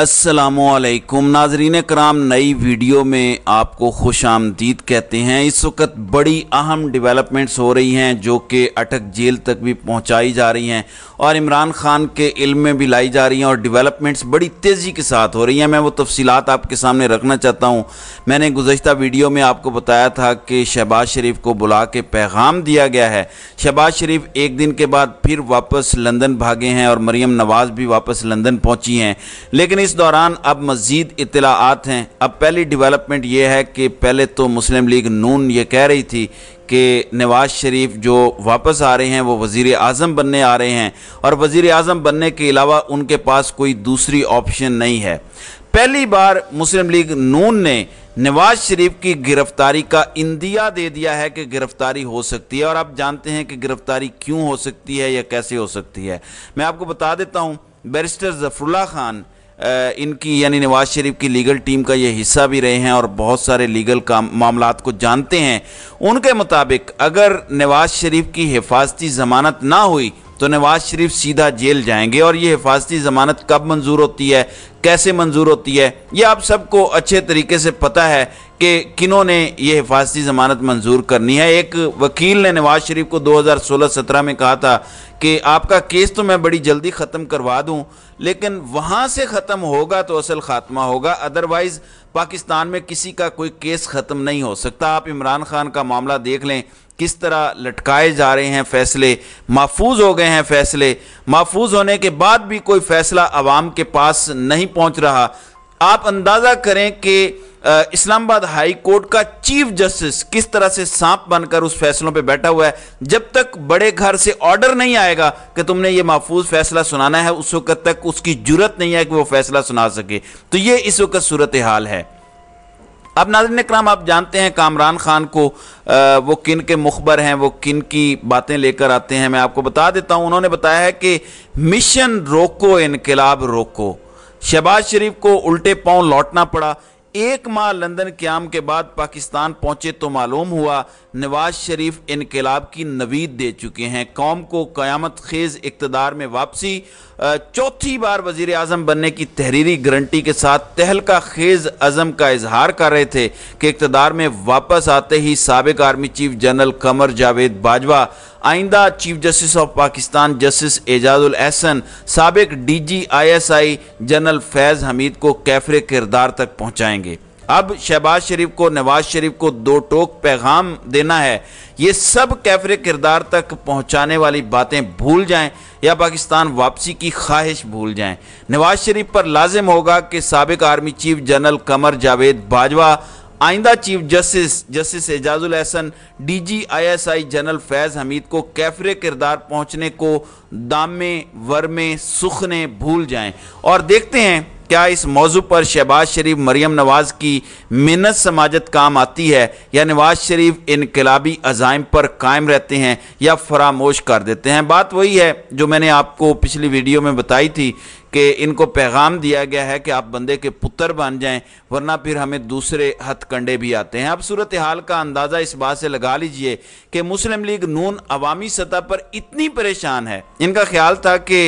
असलकुम नाजरीन कराम नई वीडियो में आपको खुश आमदीद कहते हैं इस वक्त बड़ी अहम डेवलपमेंट्स हो रही हैं जो कि अटक जेल तक भी पहुंचाई जा रही हैं और इमरान खान के इल्म में भी लाई जा रही हैं और डेवलपमेंट्स बड़ी तेज़ी के साथ हो रही हैं मैं वो तफसीत आपके सामने रखना चाहता हूँ मैंने गुजशत वीडियो में आपको बताया था कि शहबाज शरीफ को बुला के पैगाम दिया गया है शहबाज शरीफ एक दिन के बाद फिर वापस लंदन भागे हैं और मरीम नवाज़ भी वापस लंदन पहुँची हैं लेकिन इस दौरान अब मज़ीद इतलात हैं अब पहली डिवेलपमेंट ये है कि पहले तो मुस्लिम लीग नून ये कह रही थी कि नवाज़ शरीफ जो वापस आ रहे हैं वो वज़ी अजम बनने आ रहे हैं और वज़ी अजम बनने के अलावा उनके पास कोई दूसरी ऑप्शन नहीं है पहली बार मुस्लिम लीग नून ने नवाज शरीफ की गिरफ्तारी का इंदिया दे दिया है कि गिरफ्तारी हो सकती है और आप जानते हैं कि गिरफ्तारी क्यों हो सकती है या कैसे हो सकती है मैं आपको बता देता हूँ बैरिस्टर जफरुल्ला खान इनकी यानी नवाज़ शरीफ की लीगल टीम का ये हिस्सा भी रहे हैं और बहुत सारे लीगल काम मामला को जानते हैं उनके मुताबिक अगर नवाज़ शरीफ की हिफाजती ज़मानत ना हुई तो नवाज शरीफ सीधा जेल जाएंगे और ये हिफाजती ज़मानत कब मंजूर होती है कैसे मंजूर होती है ये आप सबको अच्छे तरीके से पता है कि किनों ने यह हिफाजती ज़मानत मंजूर करनी है एक वकील ने नवाज़ शरीफ को 2016-17 में कहा था कि आपका केस तो मैं बड़ी जल्दी ख़त्म करवा दूं लेकिन वहाँ से ख़त्म होगा तो असल ख़ात्मा होगा अदरवाइज़ पाकिस्तान में किसी का कोई केस ख़त्म नहीं हो सकता आप इमरान खान का मामला देख लें किस तरह लटकाए जा रहे हैं फैसले महफूज हो गए हैं फैसले महफूज होने के बाद भी कोई फ़ैसला आवाम के पास नहीं पहुँच रहा आप अंदाज़ा करें कि इस्लामाबाद हाई कोर्ट का चीफ जस्टिस किस तरह से सांप बनकर उस फैसलों पे बैठा हुआ है जब तक बड़े घर से ऑर्डर नहीं आएगा कि तुमने ये महफूज फैसला सुनाना है उस वक्त तक उसकी जरूरत नहीं है कि वो फैसला सुना सके तो ये इस वक्त सूरत हाल है अब नाजरन कराम आप जानते हैं कामरान खान को आ, वो किन के मुखबर हैं वो किन की बातें लेकर आते हैं मैं आपको बता देता हूँ उन्होंने बताया है कि मिशन रोको इनकलाब रोको शहबाज शरीफ को उल्टे पांव लौटना पड़ा एक माह लंदन क्याम के बाद पाकिस्तान पहुंचे तो मालूम हुआ नवाज शरीफ इनकलाब की नवीद दे चुके हैं कौम को क़्यामत खेज इकतदार में वापसी चौथी बार वजीर अजम बनने की तहरीरी गारंटी के साथ तहलका खेज अजम का इजहार कर रहे थे कि इकतदार में वापस आते ही सबक army chief general Qamar Javed Bajwa आइंदा chief justice of Pakistan justice Ejazul Ahsan सबक D G I S I general Faiz Hameed को कैफरे किरदार तक पहुँचाएंगे अब शहबाज शरीफ को नवाज शरीफ को दो टोक पैगाम देना है ये सब कैफरे किरदार तक पहुंचाने वाली बातें भूल जाएं या पाकिस्तान वापसी की ख्वाहिश भूल जाएं नवाज शरीफ पर लाजिम होगा कि सबक army chief general Qamar Javed Bajwa आइंदा chief justice justice Ejazul Ahsan DG ISI general Faiz Hameed को कैफरे किरदार पहुंचने को दामे वरमे सुखने भूल जाएं और देखते हैं क्या इस मौजू पर शहबाज शरीफ मरियम नवाज की मिन्नत समाजत काम आती है या नवाज शरीफ इनकलाबी अजाइम पर कायम रहते हैं या फरामोश कर देते हैं बात वही है जो मैंने आपको पिछली वीडियो में बताई थी कि इनको पैगाम दिया गया है कि आप बंदे के पुत्र बन जाएं वरना फिर हमें दूसरे हथकंडे भी आते हैं अब सूरत हाल का अंदाज़ा इस बात से लगा लीजिए कि मुस्लिम लीग नून अवामी सतह पर इतनी परेशान है इनका ख्याल था कि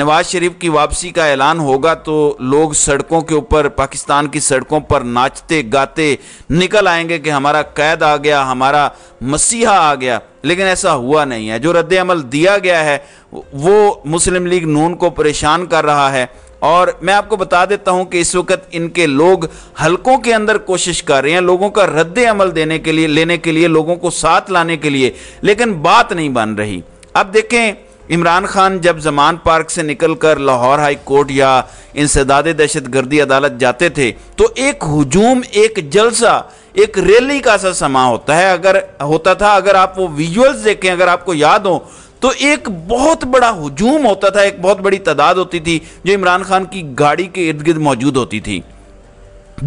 नवाज शरीफ की वापसी का ऐलान होगा तो लोग सड़कों के ऊपर पाकिस्तान की सड़कों पर नाचते गाते निकल आएंगे कि हमारा कैद आ गया हमारा मसीहा आ गया लेकिन ऐसा हुआ नहीं है जो रद्द अमल दिया गया है वो मुस्लिम लीग नून को परेशान कर रहा है और मैं आपको बता देता हूं कि इस वक्त इनके लोग हलकों के अंदर कोशिश कर रहे हैं लोगों का रद्द अमल देने के लिए लेने के लिए लोगों को साथ लाने के लिए लेकिन बात नहीं बन रही अब देखें इमरान खान जब जमान पार्क से निकलकर लाहौर हाई कोर्ट या इंसदाद दहशत गर्दी अदालत जाते थे तो एक हजूम एक जलसा एक रैली का सा समा होता है अगर होता था अगर आप वो विजुअल्स देखें अगर आपको याद हो तो एक बहुत बड़ा हजूम होता था एक बहुत बड़ी तादाद होती थी जो इमरान खान की गाड़ी के इर्द गिर्द मौजूद होती थी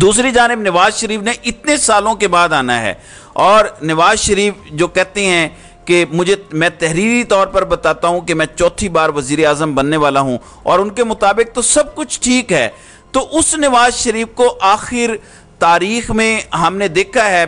दूसरी जानब नवाज शरीफ ने इतने सालों के बाद आना है और नवाज शरीफ जो कहते हैं कि मुझे मैं तहरीरी तौर पर बताता हूं कि मैं चौथी बार वजीर आजम बनने वाला हूं और उनके मुताबिक तो सब कुछ ठीक है तो उस नवाज शरीफ को आखिर तारीख में हमने देखा है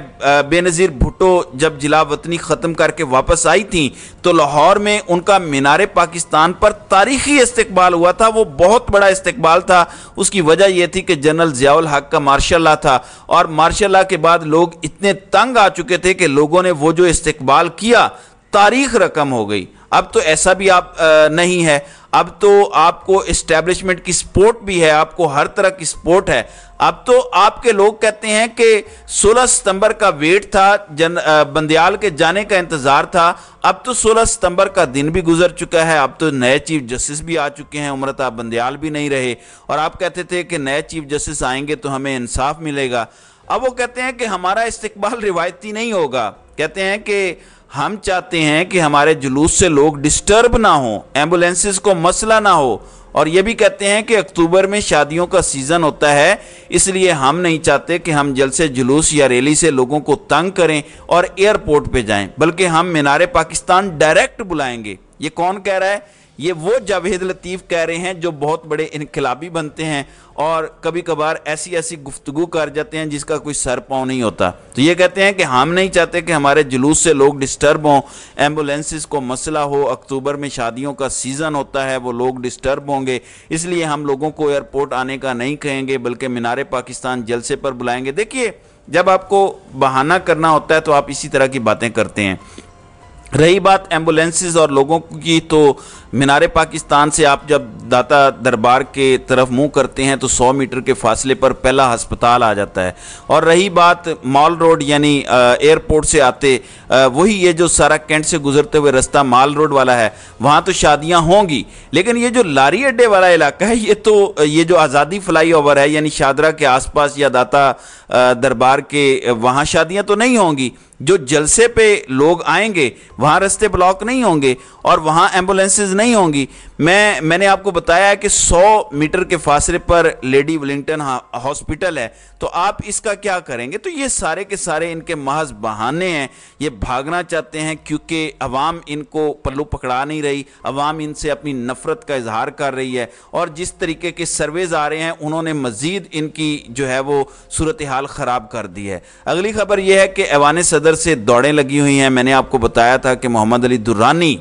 बेनज़ीर भुट्टो जब जिला वतनी ख़त्म करके वापस आई थी तो लाहौर में उनका मीनार पाकिस्तान पर तारीखी इस्तकबाल हुआ था वो बहुत बड़ा इस्तकबाल था उसकी वजह यह थी कि जनरल ज़ियाउल हक का मार्शल था और मार्शल के बाद लोग इतने तंग आ चुके थे कि लोगों ने वो जो इस्तबाल किया तारीख रकम हो गई अब तो ऐसा भी आप आ, नहीं है अब तो आपको इस्टेब्लिशमेंट की सपोर्ट भी है आपको हर तरह की सपोर्ट है अब तो आपके लोग कहते हैं कि 16 सितंबर का वेट था जन बंदयाल के जाने का इंतज़ार था अब तो 16 सितंबर का दिन भी गुजर चुका है अब तो नए चीफ जस्टिस भी आ चुके हैं उम्रता बंदयाल भी नहीं रहे और आप कहते थे कि नए चीफ जस्टिस आएंगे तो हमें इंसाफ मिलेगा अब वो कहते हैं कि हमारा इस्तबाल रिवायती नहीं होगा कहते हैं कि हम चाहते हैं कि हमारे जुलूस से लोग डिस्टर्ब ना हो एम्बुलेंसेस को मसला ना हो और ये भी कहते हैं कि अक्टूबर में शादियों का सीज़न होता है इसलिए हम नहीं चाहते कि हम जल से जुलूस या रैली से लोगों को तंग करें और एयरपोर्ट पे जाएं बल्कि हम मीनार पाकिस्तान डायरेक्ट बुलाएंगे ये कौन कह रहा है ये वो जावेद लतीफ़ कह रहे हैं जो बहुत बड़े इनकलाबी बनते हैं और कभी कभार ऐसी ऐसी गुफ्तु कर जाते हैं जिसका कोई सर पाँव नहीं होता तो ये कहते हैं कि हम नहीं चाहते कि हमारे जुलूस से लोग डिस्टर्ब हों एम्बुलेंसिस को मसला हो अक्टूबर में शादियों का सीज़न होता है वो लोग डिस्टर्ब होंगे इसलिए हम लोगों को एयरपोर्ट आने का नहीं कहेंगे बल्कि मीनार पाकिस्तान जलसे पर बुलाएंगे देखिए जब आपको बहाना करना होता है तो आप इसी तरह की बातें करते हैं रही बात एम्बुलेंसेज और लोगों की तो मीनार पाकिस्तान से आप जब दाता दरबार के तरफ मुंह करते हैं तो 100 मीटर के फासले पर पहला अस्पताल आ जाता है और रही बात मॉल रोड यानी एयरपोर्ट से आते वही ये जो सारा कैंट से गुजरते हुए रास्ता माल रोड वाला है वहाँ तो शादियाँ होंगी लेकिन ये जो लारी अड्डे वाला इलाका है ये तो ये जो आज़ादी फ्लाई ओवर है यानी शादरा के आसपास या दाता दरबार के वहाँ शादियाँ तो नहीं होंगी जो जलसे पे लोग आएंगे वहाँ रस्ते ब्लॉक नहीं होंगे और वहाँ एम्बुलेंसेज नहीं नहीं होंगी मैं मैंने आपको बताया कि 100 मीटर के फासले पर लेडी वेलिंगटन हॉस्पिटल है तो आप इसका क्या करेंगे तो ये सारे के सारे इनके महज बहाने हैं ये भागना चाहते हैं क्योंकि अवाम इनको पल्लू पकड़ा नहीं रही अवाम इनसे अपनी नफरत का इजहार कर रही है और जिस तरीके के सर्वेज आ रहे हैं उन्होंने मज़ीद इनकी जो है वो सूरत हाल ख़राब कर दी है अगली खबर यह है कि ऐवान सदर से दौड़ें लगी हुई हैं मैंने आपको बताया था कि मोहम्मद अली दुरानी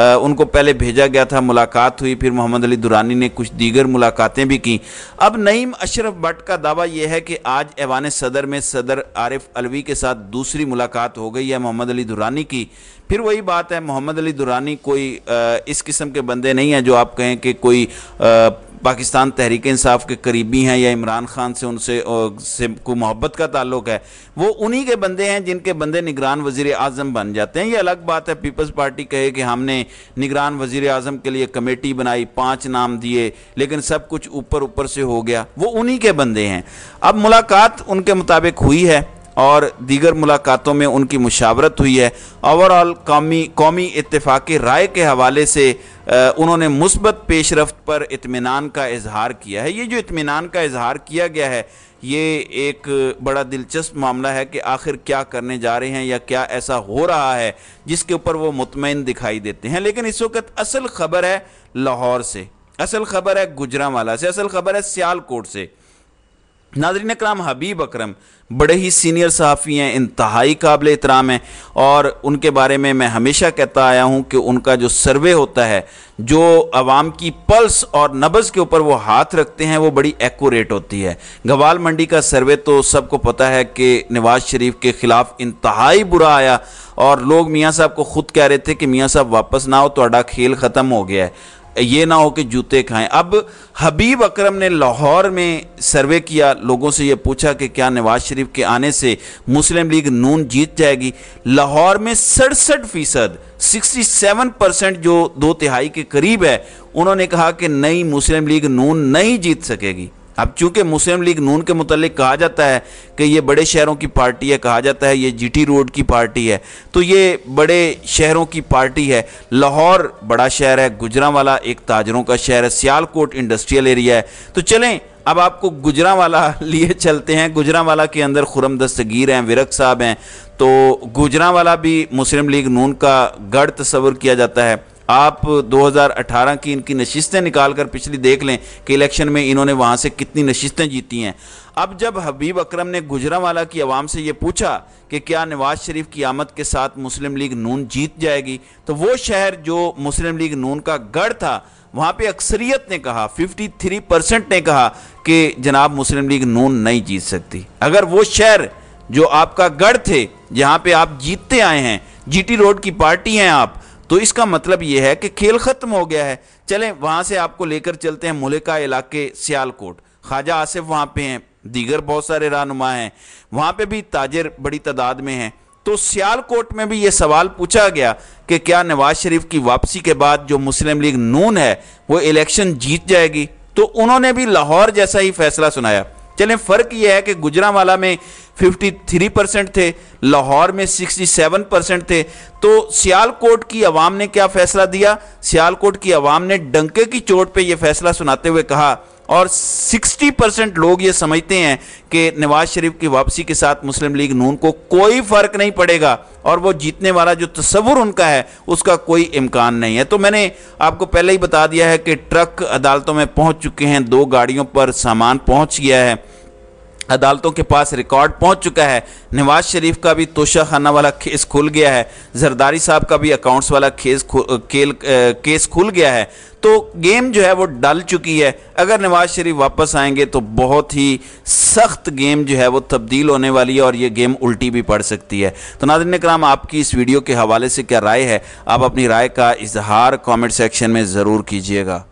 उनको पहले भेजा गया था मुलाकात हुई फिर मोहम्मद अली दुरानी ने कुछ दीगर मुलाकातें भी कं अब नईम अशरफ भट्ट का दावा यह है कि आज ऐवान सदर में सदर आरिफ अलवी के साथ दूसरी मुलाकात हो गई है मोहम्मद अली दुरानी की फिर वही बात है मोहम्मद अली दुरानी कोई इस किस्म के बंदे नहीं हैं जो आप कहें कि कोई पाकिस्तान तहरीक इंसाफ के करीबी हैं या इमरान खान से उनसे से को मोहब्बत का ताल्लुक है वो उन्हीं के बंदे हैं जिनके बंदे निगरान वजीर अजम बन जाते हैं ये अलग बात है पीपल्स पार्टी कहे कि हमने निगरान वजीर अजम के लिए कमेटी बनाई पाँच नाम दिए लेकिन सब कुछ ऊपर ऊपर से हो गया वो उन्हीं के बंदे हैं अब मुलाकात उनके मुताबिक हुई है और दीगर मुलाकातों में उनकी मुशावरत हुई है ओवरऑल कौमी कौमी इतफाक़ राय के हवाले से उन्होंने मुस्बत पेश रफ्त पर इतमान का इजहार किया है ये जो इतमान का इजहार किया गया है ये एक बड़ा दिलचस्प मामला है कि आखिर क्या करने जा रहे हैं या क्या ऐसा हो रहा है जिसके ऊपर वो मुतमिन दिखाई देते हैं लेकिन इस वक्त असल खबर है लाहौर से असल खबर है गुजरावाला से असल खबर है सियालकोट से नाजरीन कराम हबीब अकरम बड़े ही सीनियर सहाफ़ी हैं इंतहाई काबिल एहतराम हैं और उनके बारे में मैं हमेशा कहता आया हूँ कि उनका जो सर्वे होता है जो आवाम की पल्स और नब्ज़ के ऊपर वो हाथ रखते हैं वो बड़ी एक्यूरेट होती है गवाल मंडी का सर्वे तो सबको पता है कि नवाज शरीफ के ख़िलाफ़ इंतहाई बुरा आया और लोग मियाँ साहब को ख़ुद कह रहे थे कि मियाँ साहब वापस ना हो तो खेल ख़त्म हो गया है ये ना हो कि जूते खाएं अब हबीब अकरम ने लाहौर में सर्वे किया लोगों से ये पूछा कि क्या नवाज शरीफ के आने से मुस्लिम लीग नून जीत जाएगी लाहौर में सड़सठ फीसद सिक्सटी सेवन परसेंट जो दो तिहाई के करीब है उन्होंने कहा कि नई मुस्लिम लीग नून नहीं जीत सकेगी अब चूंकि मुस्लिम लीग नून के मुतल कहा जाता है कि ये बड़े शहरों की पार्टी है कहा जाता है ये जीटी रोड की पार्टी है तो ये बड़े शहरों की पार्टी है लाहौर बड़ा शहर है गुजरावाला एक ताजरों का शहर है सियालकोट इंडस्ट्रियल एरिया है तो चलें अब आपको गुजरावाला लिए चलते हैं गुजरावाला के अंदर खुरम दस्तगीर हैं विरक साहब हैं तो गुजरावाला भी मुस्लिम लीग नून का गढ़ तस्वर किया जाता है आप 2018 की इनकी नशिस्तें निकाल कर पिछली देख लें कि इलेक्शन में इन्होंने वहाँ से कितनी नशिस्तें जीती हैं अब जब हबीब अकरम ने गुजरावाला की आवाम से ये पूछा कि क्या नवाज शरीफ की आमद के साथ मुस्लिम लीग नून जीत जाएगी तो वो शहर जो मुस्लिम लीग नून का गढ़ था वहाँ पे अक्सरियत ने कहा 53 परसेंट ने कहा कि जनाब मुस्लिम लीग नून नहीं जीत सकती अगर वो शहर जो आपका गढ़ थे जहाँ पे आप जीतते आए हैं जीटी रोड की पार्टी हैं आप तो इसका मतलब यह है कि खेल खत्म हो गया है चले वहां से आपको लेकर चलते हैं मुलिका इलाके सियालकोट ख्वाजा आसिफ वहां पे हैं दीगर बहुत सारे रहनुमा हैं वहां पे भी ताजर बड़ी तादाद में हैं तो सियालकोट में भी ये सवाल पूछा गया कि क्या नवाज शरीफ की वापसी के बाद जो मुस्लिम लीग नून है वो इलेक्शन जीत जाएगी तो उन्होंने भी लाहौर जैसा ही फैसला सुनाया चलें फ़र्क यह है कि गुजरावाला में 53 परसेंट थे लाहौर में 67 परसेंट थे तो सियालकोट की आवाम ने क्या फैसला दिया सियालकोट की आवाम ने डंके की चोट पे यह फैसला सुनाते हुए कहा और 60 परसेंट लोग ये समझते हैं कि नवाज शरीफ की वापसी के साथ मुस्लिम लीग नून को कोई फ़र्क नहीं पड़ेगा और वो जीतने वाला जो तस्वुर उनका है उसका कोई इम्कान नहीं है तो मैंने आपको पहले ही बता दिया है कि ट्रक अदालतों में पहुंच चुके हैं दो गाड़ियों पर सामान पहुंच गया है अदालतों के पास रिकॉर्ड पहुंच चुका है नवाज शरीफ का भी तोशा खाना वाला केस खुल गया है जरदारी साहब का भी अकाउंट्स वाला केस खुल केस खुल गया है तो गेम जो है वो डल चुकी है अगर नवाज शरीफ वापस आएंगे तो बहुत ही सख्त गेम जो है वो तब्दील होने वाली है और ये गेम उल्टी भी पड़ सकती है तो नादिन कराम आपकी इस वीडियो के हवाले से क्या राय है आप अपनी राय का इजहार कॉमेंट सेक्शन में ज़रूर कीजिएगा